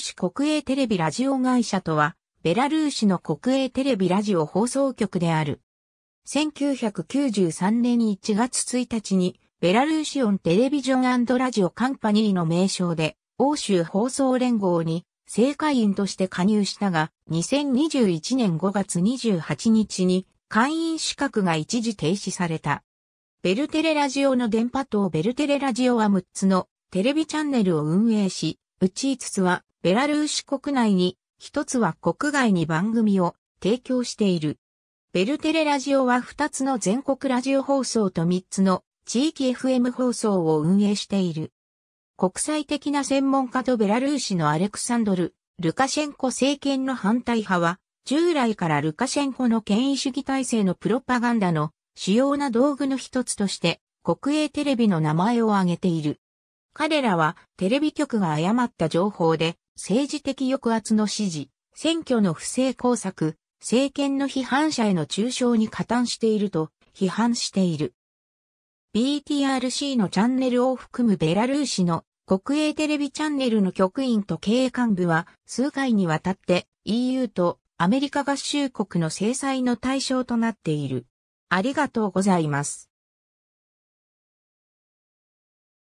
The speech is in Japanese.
シ国営テレビラジオ会社とは、ベラルーシの国営テレビラジオ放送局である。1993年1月1日に、ベラルーシオンテレビジョンラジオカンパニーの名称で、欧州放送連合に正会員として加入したが、2021年5月28日に会員資格が一時停止された。ベルテレラジオの電波塔ベルテレラジオは6つのテレビチャンネルを運営し、うち5つはベラルーシ国内に、1つは国外に番組を提供している。ベルテレラジオは2つの全国ラジオ放送と3つの地域 FM 放送を運営している。国際的な専門家とベラルーシのアレクサンドル・ルカシェンコ政権の反対派は、従来からルカシェンコの権威主義体制のプロパガンダの主要な道具の一つとして国営テレビの名前を挙げている。彼らはテレビ局が誤った情報で政治的抑圧の支持、選挙の不正工作、政権の批判者への中傷に加担していると批判している。BTRC のチャンネルを含むベラルーシの国営テレビチャンネルの局員と経営幹部は数回にわたって EU とアメリカ合衆国の制裁の対象となっている。ありがとうございます。